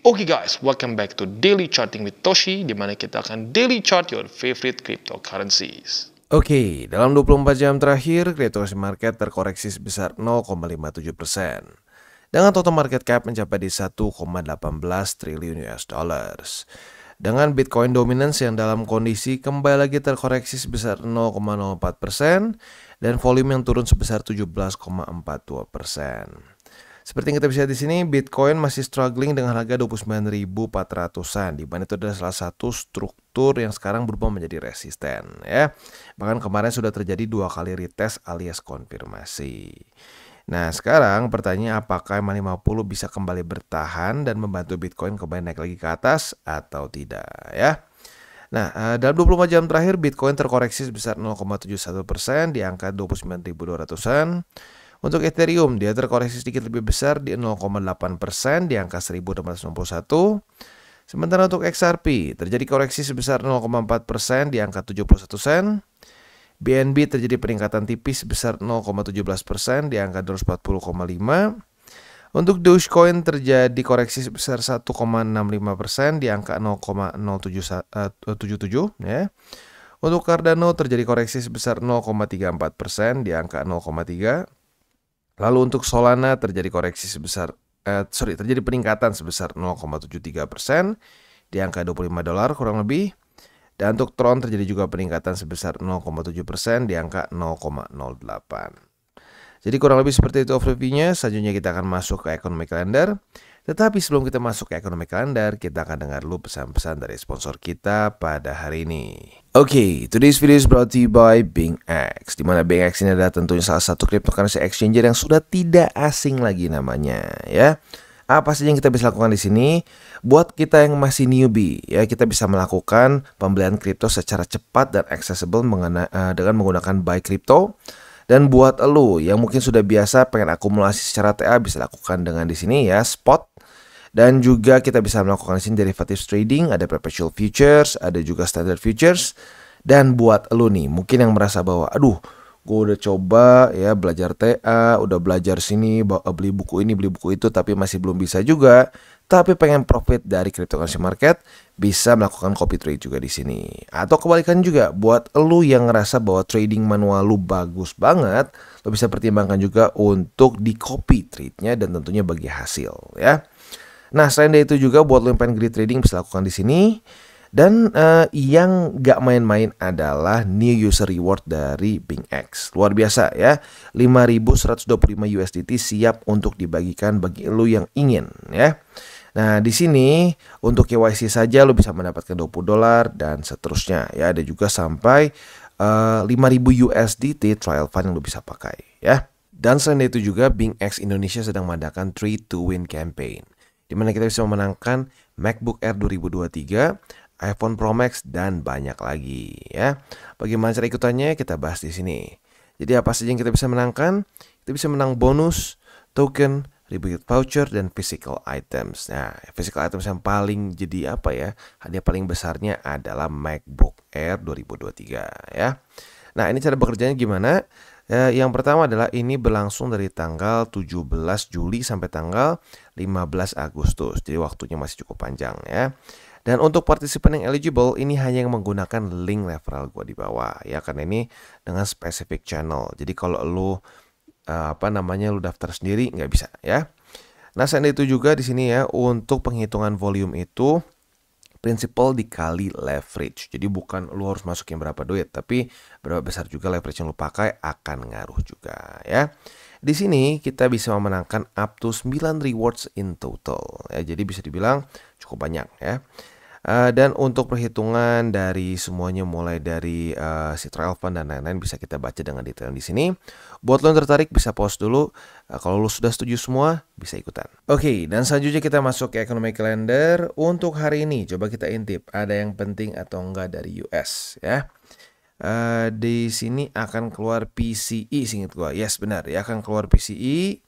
Oke okay guys, welcome back to Daily Charting with Toshi, di mana kita akan daily chart your favorite cryptocurrencies. Oke, okay, dalam 24 jam terakhir, cryptocurrency market terkoreksi sebesar 0,57 persen dengan total market cap mencapai di 1,18 triliun US dollars. Dengan Bitcoin dominance yang dalam kondisi kembali lagi terkoreksi sebesar 0,04% dan volume yang turun sebesar 17,42%. Seperti yang kita bisa di sini, Bitcoin masih struggling dengan harga 29.400-an, di mana itu adalah salah satu struktur yang sekarang berubah menjadi resisten. ya. Bahkan kemarin sudah terjadi dua kali retest alias konfirmasi. Nah sekarang pertanyaan apakah ma 50 bisa kembali bertahan dan membantu Bitcoin kembali naik lagi ke atas atau tidak ya. Nah, eh, dalam 25 jam terakhir Bitcoin terkoreksi sebesar 0,71% di angka 29.200-an. Untuk Ethereum dia terkoreksi sedikit lebih besar di 0,8% di angka 1861. Sementara untuk XRP terjadi koreksi sebesar 0,4% di angka 71 sen. BNB terjadi peningkatan tipis sebesar 0,17% di angka 240,5. Untuk Dogecoin terjadi koreksi sebesar 1,65% di angka 0,077 eh, ya. Untuk Cardano terjadi koreksi sebesar 0,34% di angka 0,3. Lalu untuk Solana terjadi koreksi sebesar eh, sorry terjadi peningkatan sebesar 0,73 persen di angka 25 dolar kurang lebih. Dan untuk Tron terjadi juga peningkatan sebesar 0,7 persen di angka 0,08. Jadi kurang lebih seperti itu overview-nya. Selanjutnya kita akan masuk ke economic calendar. Tetapi sebelum kita masuk ke ekonomi kalender, kita akan dengar dulu pesan-pesan dari sponsor kita pada hari ini. Oke, okay, today's video is brought to you by X. di mana X ini adalah tentunya salah satu cryptocurrency exchanger yang sudah tidak asing lagi namanya, ya. Apa sih yang kita bisa lakukan di sini? Buat kita yang masih newbie, ya kita bisa melakukan pembelian kripto secara cepat dan accessible mengena, uh, dengan menggunakan Buy Crypto. Dan buat lo yang mungkin sudah biasa pengen akumulasi secara TA bisa lakukan dengan di sini ya spot dan juga kita bisa melakukan sini derivatives trading, ada perpetual futures, ada juga standard futures. Dan buat lo nih, mungkin yang merasa bahwa, aduh, gue udah coba ya belajar TA, udah belajar sini, eh, beli buku ini, beli buku itu, tapi masih belum bisa juga. Tapi pengen profit dari cryptocurrency market, bisa melakukan copy trade juga di sini. Atau kebalikan juga, buat lo yang ngerasa bahwa trading manual lo bagus banget, lo bisa pertimbangkan juga untuk di copy trade-nya dan tentunya bagi hasil ya. Nah, selain dari itu juga buat lo yang pengen grid trading bisa lakukan di sini. Dan uh, yang gak main-main adalah new user reward dari Bing X. Luar biasa ya. 5.125 USDT siap untuk dibagikan bagi lo yang ingin ya. Nah, di sini untuk KYC saja lo bisa mendapatkan 20 dolar dan seterusnya ya. Ada juga sampai uh, 5000 USDT trial fund yang lo bisa pakai ya. Dan selain itu juga Bing X Indonesia sedang mengadakan trade to win campaign di mana kita bisa memenangkan MacBook Air 2023, iPhone Pro Max dan banyak lagi ya. Bagaimana cara ikutannya kita bahas di sini. Jadi apa saja yang kita bisa menangkan? Kita bisa menang bonus, token, rebate voucher dan physical items. Nah, physical items yang paling jadi apa ya? Hadiah paling besarnya adalah MacBook Air 2023 ya. Nah, ini cara bekerjanya gimana? Eh, yang pertama adalah ini berlangsung dari tanggal 17 Juli sampai tanggal 15 Agustus. Jadi waktunya masih cukup panjang ya. Dan untuk partisipan yang eligible ini hanya yang menggunakan link referral gua di bawah ya karena ini dengan specific channel. Jadi kalau lu eh, apa namanya lu daftar sendiri nggak bisa ya. Nah, selain itu juga di sini ya untuk penghitungan volume itu prinsipal dikali leverage. Jadi bukan lu harus masukin berapa duit, tapi berapa besar juga leverage yang lu pakai akan ngaruh juga ya. Di sini kita bisa memenangkan up to 9 rewards in total ya. Jadi bisa dibilang cukup banyak ya. Eh, dan untuk perhitungan dari semuanya mulai dari uh, eh, trial Elvan dan lain-lain bisa kita baca dengan detail di sini. Buat lo yang tertarik bisa pause dulu. Uh, kalau lo sudah setuju semua bisa ikutan. Oke, okay, dan selanjutnya kita masuk ke economic calendar. Untuk hari ini coba kita intip ada yang penting atau enggak dari US ya. Uh, di sini akan keluar PCE singkat gua. Yes, benar ya akan keluar PCE.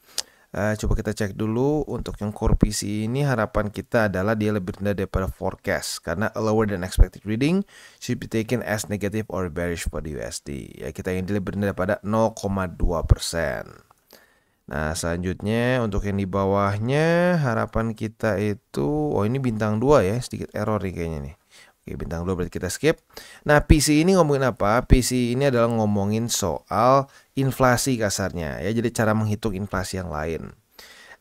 Uh, coba kita cek dulu untuk yang core PC ini harapan kita adalah dia lebih rendah daripada forecast karena lower than expected reading should be taken as negative or bearish for the USD. Ya kita ingin dia lebih rendah daripada 0,2%. Nah, selanjutnya untuk yang di bawahnya harapan kita itu oh ini bintang dua ya, sedikit error nih kayaknya nih. Oke, bintang 2 berarti kita skip. Nah, PC ini ngomongin apa? PC ini adalah ngomongin soal inflasi kasarnya ya. Jadi cara menghitung inflasi yang lain.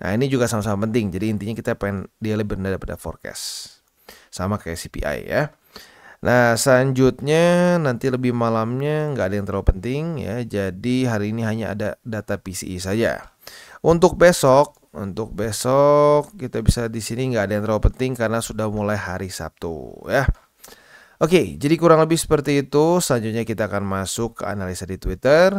Nah, ini juga sama-sama penting. Jadi intinya kita pengen dia lebih rendah daripada forecast. Sama kayak CPI ya. Nah, selanjutnya nanti lebih malamnya nggak ada yang terlalu penting ya. Jadi hari ini hanya ada data PCI saja. Untuk besok untuk besok kita bisa di sini nggak ada yang terlalu penting karena sudah mulai hari Sabtu ya. Oke, jadi kurang lebih seperti itu. Selanjutnya kita akan masuk ke analisa di Twitter.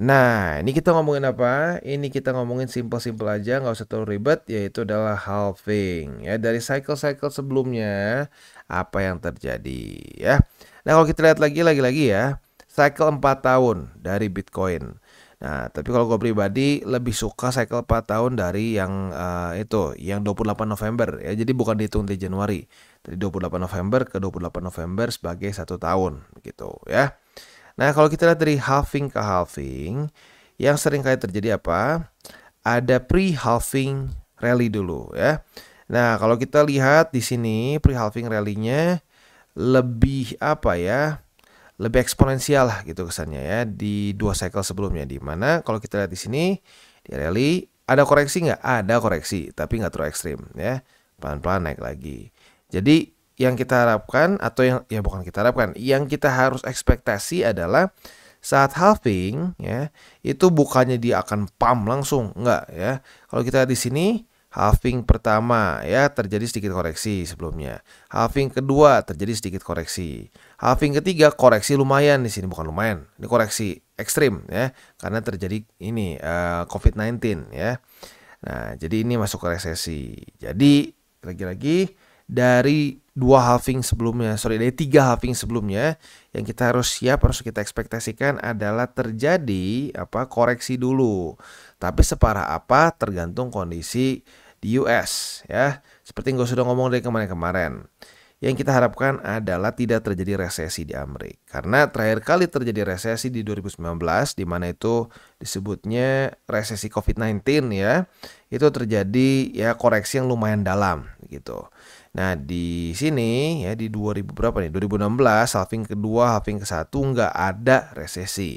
Nah, ini kita ngomongin apa? Ini kita ngomongin simple-simple aja, nggak usah terlalu ribet, yaitu adalah halving. Ya, dari cycle-cycle sebelumnya, apa yang terjadi ya. Nah, kalau kita lihat lagi, lagi-lagi ya, cycle 4 tahun dari Bitcoin. Nah, tapi kalau gue pribadi lebih suka cycle 4 tahun dari yang uh, itu, yang 28 November ya. Jadi bukan dihitung di Januari dari 28 November ke 28 November sebagai satu tahun gitu ya. Nah kalau kita lihat dari halving ke halving yang sering kali terjadi apa? Ada pre-halving rally dulu ya. Nah kalau kita lihat di sini pre-halving rally-nya lebih apa ya? Lebih eksponensial lah gitu kesannya ya di dua cycle sebelumnya. Di mana kalau kita lihat di sini di rally ada koreksi nggak? Ada koreksi tapi nggak terlalu ekstrim ya. Pelan-pelan naik lagi. Jadi yang kita harapkan atau yang ya bukan kita harapkan, yang kita harus ekspektasi adalah saat halving ya itu bukannya dia akan pam langsung enggak ya kalau kita di sini halving pertama ya terjadi sedikit koreksi sebelumnya halving kedua terjadi sedikit koreksi halving ketiga koreksi lumayan di sini bukan lumayan ini koreksi ekstrim ya karena terjadi ini uh, covid 19 ya nah jadi ini masuk ke resesi jadi lagi-lagi dari dua halving sebelumnya, sorry dari tiga halving sebelumnya, yang kita harus siap harus kita ekspektasikan adalah terjadi apa koreksi dulu. Tapi separah apa tergantung kondisi di US ya. Seperti yang gue sudah ngomong dari kemarin-kemarin. Yang kita harapkan adalah tidak terjadi resesi di Amerika. Karena terakhir kali terjadi resesi di 2019 di mana itu disebutnya resesi COVID-19 ya. Itu terjadi ya koreksi yang lumayan dalam gitu. Nah, di sini ya di 2000 berapa nih? 2016 halving kedua, halving ke satu nggak ada resesi.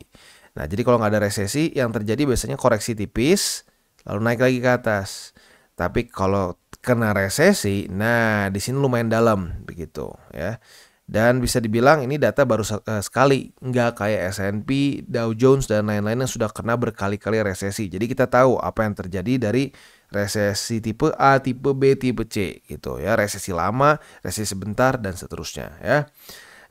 Nah, jadi kalau nggak ada resesi yang terjadi biasanya koreksi tipis lalu naik lagi ke atas. Tapi kalau kena resesi, nah di sini lumayan dalam begitu ya. Dan bisa dibilang ini data baru eh, sekali, nggak kayak S&P, Dow Jones dan lain-lain yang sudah kena berkali-kali resesi. Jadi kita tahu apa yang terjadi dari resesi tipe A, tipe B, tipe C gitu ya, resesi lama, resesi sebentar dan seterusnya ya.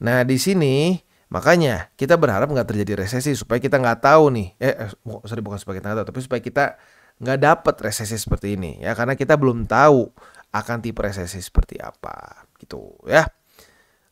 Nah di sini makanya kita berharap nggak terjadi resesi supaya kita nggak tahu nih, eh, eh sorry bukan supaya kita nggak tahu, tapi supaya kita nggak dapat resesi seperti ini ya, karena kita belum tahu akan tipe resesi seperti apa gitu ya.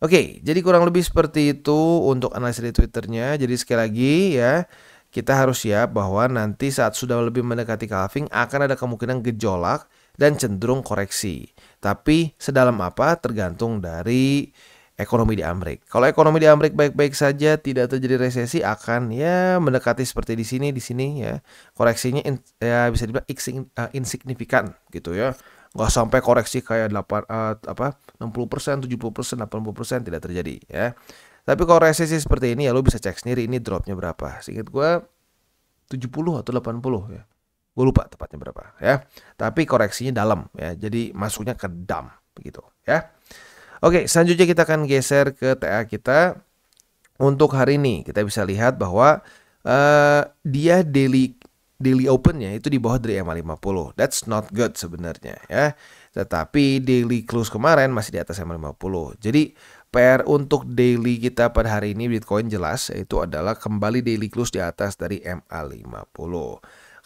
Oke, jadi kurang lebih seperti itu untuk analisis di Twitternya. Jadi sekali lagi ya, kita harus siap bahwa nanti saat sudah lebih mendekati calving akan ada kemungkinan gejolak dan cenderung koreksi. Tapi sedalam apa tergantung dari ekonomi di Amerika. Kalau ekonomi di Amerika baik-baik saja, tidak terjadi resesi akan ya mendekati seperti di sini di sini ya. Koreksinya in, ya bisa dibilang eh, insignifikan gitu ya. Nggak sampai koreksi kayak 8 uh, eh, apa 60%, 70%, 80% tidak terjadi ya. Tapi kalau resesi seperti ini ya lo bisa cek sendiri ini dropnya berapa. Singkat gue 70 atau 80 ya. Gue lupa tepatnya berapa ya. Tapi koreksinya dalam ya. Jadi masuknya ke dam begitu ya. Oke, selanjutnya kita akan geser ke TA kita. Untuk hari ini kita bisa lihat bahwa uh, dia daily daily open opennya itu di bawah dari EMA 50. That's not good sebenarnya ya. Tetapi daily close kemarin masih di atas EMA 50. Jadi PR untuk daily kita pada hari ini Bitcoin jelas yaitu adalah kembali daily close di atas dari MA50.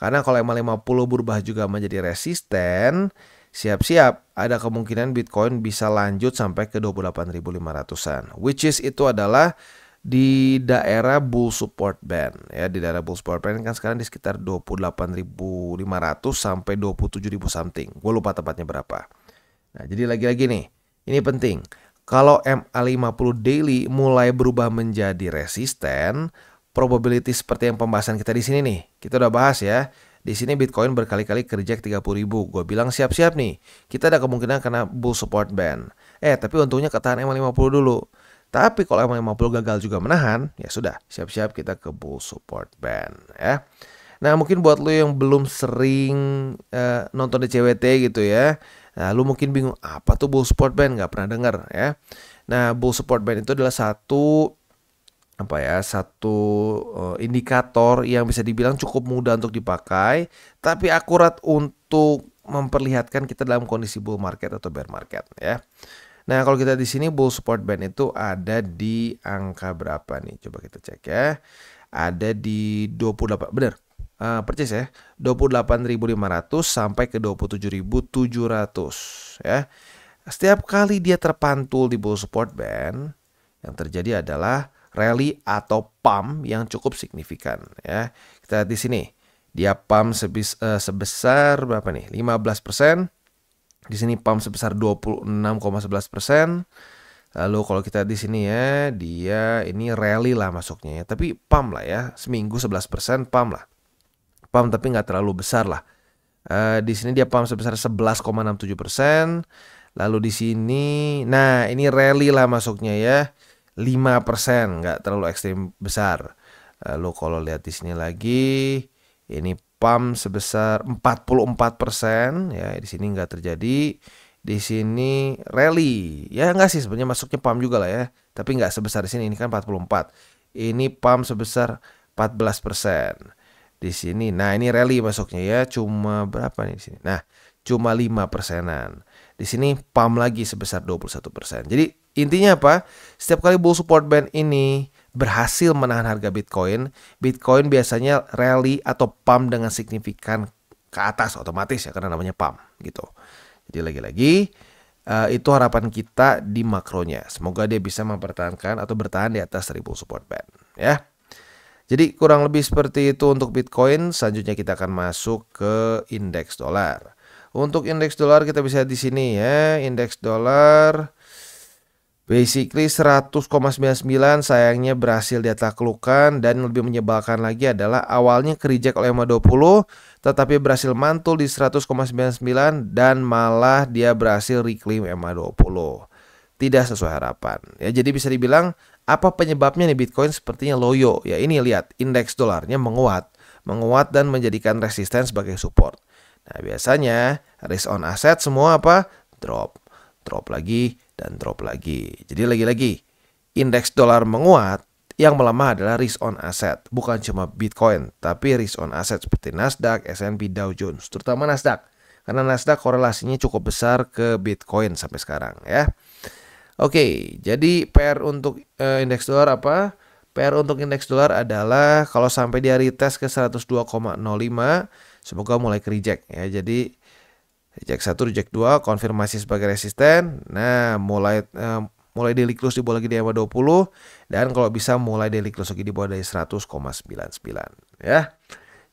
Karena kalau MA50 berubah juga menjadi resisten, siap-siap ada kemungkinan Bitcoin bisa lanjut sampai ke 28.500-an. Which is itu adalah di daerah bull support band ya di daerah bull support band kan sekarang di sekitar 28.500 sampai 27.000 something. Gue lupa tepatnya berapa. Nah, jadi lagi-lagi nih, ini penting. Kalau MA50 daily mulai berubah menjadi resisten, probability seperti yang pembahasan kita di sini nih. Kita udah bahas ya. Di sini Bitcoin berkali-kali kerjek 30 ribu. Gue bilang siap-siap nih. Kita ada kemungkinan kena bull support band. Eh, tapi untungnya ketahan MA50 dulu. Tapi kalau MA50 gagal juga menahan, ya sudah, siap-siap kita ke bull support band ya. Nah, mungkin buat lo yang belum sering uh, nonton di CWT gitu ya Nah, lu mungkin bingung apa tuh Bull Support Band nggak pernah dengar ya. Nah, Bull Support Band itu adalah satu apa ya satu uh, indikator yang bisa dibilang cukup mudah untuk dipakai tapi akurat untuk memperlihatkan kita dalam kondisi bull market atau bear market ya. Nah, kalau kita di sini bull support band itu ada di angka berapa nih? Coba kita cek ya. Ada di 28. Benar, uh, eh, purchase ya 28.500 sampai ke 27.700 ya. Setiap kali dia terpantul di bawah support band, yang terjadi adalah rally atau pump yang cukup signifikan ya. Kita lihat di sini. Dia pump sebis, uh, sebesar berapa nih? 15%. Di sini pump sebesar 26,11%. Lalu kalau kita di sini ya, dia ini rally lah masuknya ya. Tapi pump lah ya, seminggu 11% pump lah pam tapi nggak terlalu besar lah. Uh, di sini dia pam sebesar 11,67 persen. Lalu di sini, nah ini rally lah masuknya ya, 5 persen, nggak terlalu ekstrim besar. Eh, Lalu kalau lihat di sini lagi, ini pam sebesar 44 persen, ya di sini nggak terjadi. Di sini rally, ya nggak sih sebenarnya masuknya pam juga lah ya, tapi nggak sebesar di sini. Ini kan 44. Ini pam sebesar 14 persen di sini. Nah, ini rally masuknya ya, cuma berapa nih di sini? Nah, cuma lima persenan. Di sini pump lagi sebesar 21 persen. Jadi intinya apa? Setiap kali bull support band ini berhasil menahan harga Bitcoin, Bitcoin biasanya rally atau pump dengan signifikan ke atas otomatis ya karena namanya pump gitu. Jadi lagi-lagi uh, itu harapan kita di makronya. Semoga dia bisa mempertahankan atau bertahan di atas 1000 support band ya. Jadi kurang lebih seperti itu untuk Bitcoin. Selanjutnya kita akan masuk ke indeks dolar. Untuk indeks dolar kita bisa di sini ya, indeks dolar basically 100,99 sayangnya berhasil ditaklukkan dan lebih menyebalkan lagi adalah awalnya kerijek oleh ma 20 tetapi berhasil mantul di 100,99 dan malah dia berhasil reclaim ma 20 tidak sesuai harapan. Ya jadi bisa dibilang apa penyebabnya nih Bitcoin sepertinya loyo? Ya ini lihat, indeks dolarnya menguat. Menguat dan menjadikan resisten sebagai support. Nah biasanya risk on asset semua apa? Drop. Drop lagi dan drop lagi. Jadi lagi-lagi, indeks dolar menguat, yang melemah adalah risk on asset, bukan cuma Bitcoin, tapi risk on asset seperti Nasdaq, S&P, Dow Jones, terutama Nasdaq. Karena Nasdaq korelasinya cukup besar ke Bitcoin sampai sekarang ya. Oke, jadi PR untuk uh, indeks dolar apa? PR untuk indeks dolar adalah kalau sampai dia retest ke 102,05 semoga mulai ke reject ya. Jadi reject 1, reject 2, konfirmasi sebagai resisten. Nah, mulai uh, mulai daily close di bawah lagi di ema 20 dan kalau bisa mulai daily close lagi di bawah dari 100,99 ya.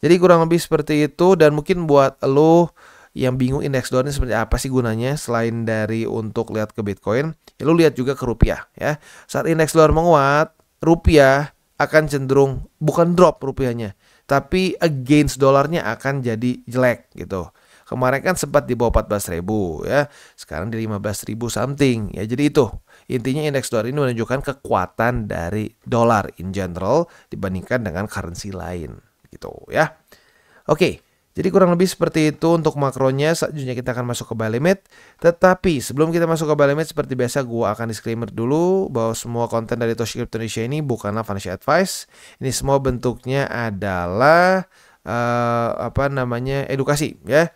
Jadi kurang lebih seperti itu dan mungkin buat lo yang bingung indeks dolar ini seperti apa sih gunanya selain dari untuk lihat ke Bitcoin, ya lu lihat juga ke rupiah ya. Saat indeks dolar menguat, rupiah akan cenderung bukan drop rupiahnya, tapi against dolarnya akan jadi jelek gitu. Kemarin kan sempat di bawah 14.000 ya, sekarang di 15.000 something ya. Jadi itu intinya indeks dolar ini menunjukkan kekuatan dari dolar in general dibandingkan dengan currency lain gitu ya. Oke. Okay. Jadi kurang lebih seperti itu untuk makronya. Selanjutnya kita akan masuk ke limit. Tetapi sebelum kita masuk ke limit, seperti biasa gue akan disclaimer dulu bahwa semua konten dari Toshikip Indonesia ini bukanlah financial advice. Ini semua bentuknya adalah uh, apa namanya edukasi ya.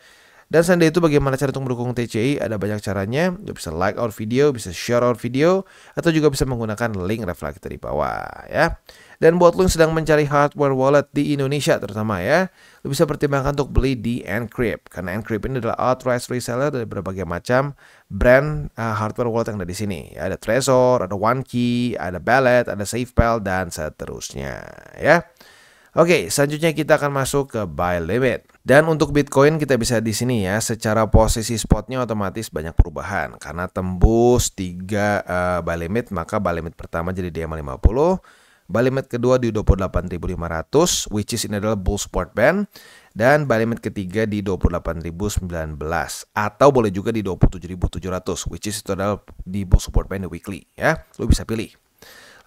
Dan selain itu bagaimana cara untuk mendukung TCI? Ada banyak caranya. Lu bisa like our video, bisa share our video, atau juga bisa menggunakan link reflektor di bawah ya. Dan buat lo yang sedang mencari hardware wallet di Indonesia terutama ya, lo bisa pertimbangkan untuk beli di Encrypt. Karena Encrypt ini adalah authorized reseller dari berbagai macam brand uh, hardware wallet yang ada di sini. Ya, ada Trezor, ada OneKey, ada Ballet, ada SafePal, dan seterusnya ya. Oke, selanjutnya kita akan masuk ke buy limit. Dan untuk Bitcoin kita bisa di sini ya, secara posisi spotnya otomatis banyak perubahan karena tembus 3 uh, eh, buy limit, maka buy limit pertama jadi DMA 50 buy kedua di 28.500 which is ini adalah bull support band dan buy ketiga di 28.019 atau boleh juga di 27.700 which is itu adalah di bull support band the weekly ya. Lu bisa pilih.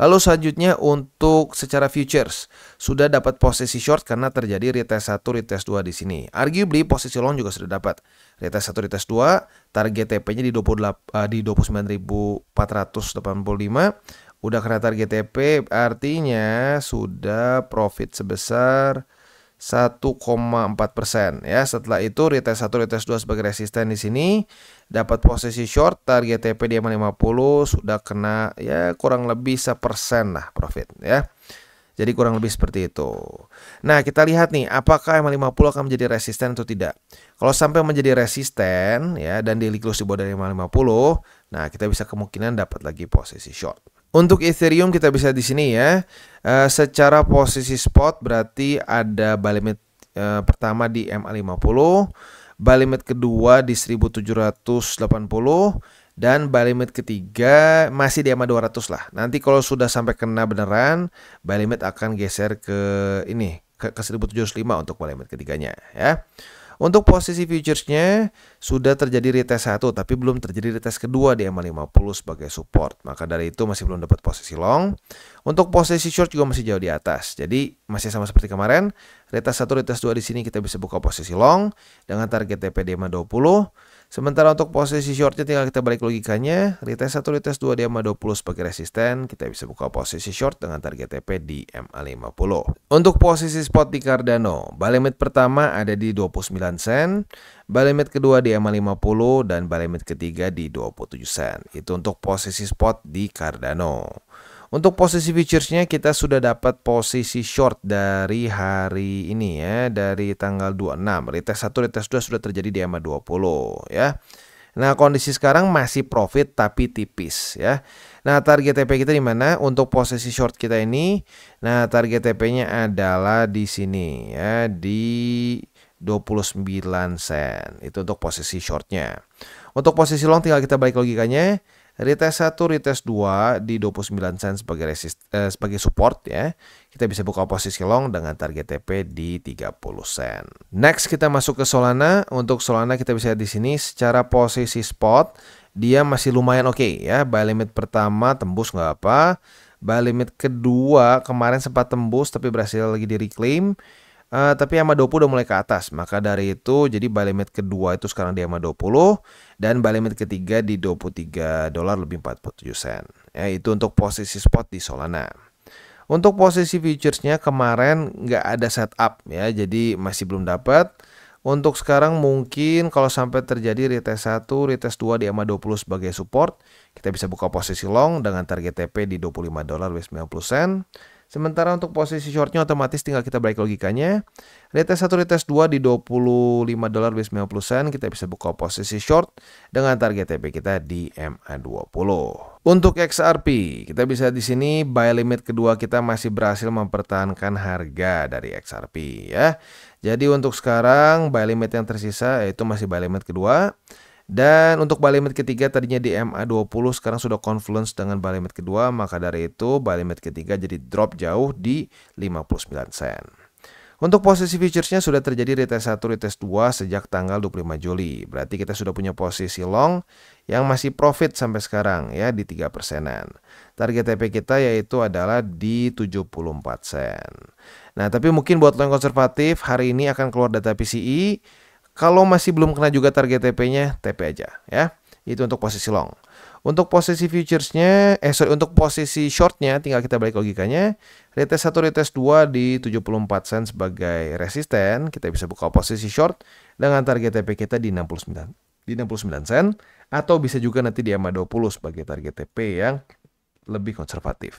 Lalu selanjutnya untuk secara futures sudah dapat posisi short karena terjadi retest 1, retest 2 di sini. Arguably posisi long juga sudah dapat. Retest 1, retest 2, target TP-nya di 28 uh, eh, di 29.485, Udah kena target TP artinya sudah profit sebesar 1,4 persen ya. Setelah itu retest 1, retest 2 sebagai resisten di sini dapat posisi short target TP di 50 sudah kena ya kurang lebih 1% lah profit ya. Jadi kurang lebih seperti itu. Nah kita lihat nih apakah M50 akan menjadi resisten atau tidak. Kalau sampai menjadi resisten ya dan di close di bawah dari 50, nah kita bisa kemungkinan dapat lagi posisi short. Untuk Ethereum kita bisa di sini ya. Uh, secara posisi spot berarti ada buy limit uh, pertama di MA50, buy limit kedua di 1780 dan buy ketiga masih di MA200 lah. Nanti kalau sudah sampai kena beneran, buy akan geser ke ini ke, ke 1705 untuk buy ketiganya ya. Untuk posisi futuresnya sudah terjadi retest satu tapi belum terjadi retest kedua di EMA 50 sebagai support. Maka dari itu masih belum dapat posisi long. Untuk posisi short juga masih jauh di atas. Jadi masih sama seperti kemarin, retest satu retest dua di sini kita bisa buka posisi long dengan target TP di EMA 20. Sementara untuk posisi shortnya tinggal kita balik logikanya, retest satu retest dua di EMA 20 sebagai resisten, kita bisa buka posisi short dengan target TP di EMA 50. Untuk posisi spot di Cardano, balik limit pertama ada di 29 sen, Balimit kedua di ma 50 dan balimit ketiga di 27 sen. Itu untuk posisi spot di Cardano. Untuk posisi featuresnya kita sudah dapat posisi short dari hari ini ya, dari tanggal 26. Retest 1, retest 2 sudah terjadi di ma 20 ya. Nah, kondisi sekarang masih profit tapi tipis ya. Nah, target TP kita di mana? Untuk posisi short kita ini, nah target TP-nya adalah di sini ya, di 29 sen. Itu untuk posisi shortnya. Untuk posisi long tinggal kita balik logikanya. Retest 1, retest 2 di 29 sen sebagai resist, eh, sebagai support ya. Kita bisa buka posisi long dengan target TP di 30 sen. Next kita masuk ke Solana. Untuk Solana kita bisa di sini secara posisi spot dia masih lumayan oke okay, ya. Buy limit pertama tembus nggak apa. Buy limit kedua kemarin sempat tembus tapi berhasil lagi di reclaim. Uh, tapi Yamaha 20 udah mulai ke atas. Maka dari itu jadi buy limit kedua itu sekarang di EMA 20 dan buy limit ketiga di 23 dolar lebih 47 sen. Ya, itu untuk posisi spot di Solana. Untuk posisi futuresnya kemarin nggak ada setup ya, jadi masih belum dapat. Untuk sekarang mungkin kalau sampai terjadi retest 1, retest 2 di EMA 20 sebagai support, kita bisa buka posisi long dengan target TP di 25 dolar 90 sen Sementara untuk posisi shortnya otomatis tinggal kita balik logikanya. Retest 1, retest 2 di 25 dolar base 90 sen kita bisa buka posisi short dengan target TP kita di MA20. Untuk XRP, kita bisa di sini buy limit kedua kita masih berhasil mempertahankan harga dari XRP ya. Jadi untuk sekarang buy limit yang tersisa yaitu masih buy limit kedua. Dan untuk balimet ketiga tadinya di MA20 sekarang sudah confluence dengan balimet kedua maka dari itu balimet ketiga jadi drop jauh di 59 sen. Untuk posisi futuresnya sudah terjadi retest 1, retest 2 sejak tanggal 25 Juli. Berarti kita sudah punya posisi long yang masih profit sampai sekarang ya di 3 persenan. Target TP kita yaitu adalah di 74 sen. Nah tapi mungkin buat long konservatif hari ini akan keluar data PCI e. Kalau masih belum kena juga target TP-nya, TP aja ya. Itu untuk posisi long. Untuk posisi futures-nya, eh sorry, untuk posisi short-nya tinggal kita balik logikanya. Retest 1, retest 2 di 74 sen sebagai resisten. Kita bisa buka posisi short dengan target TP kita di 69 di 69 sen atau bisa juga nanti di EMA 20 sebagai target TP yang lebih konservatif.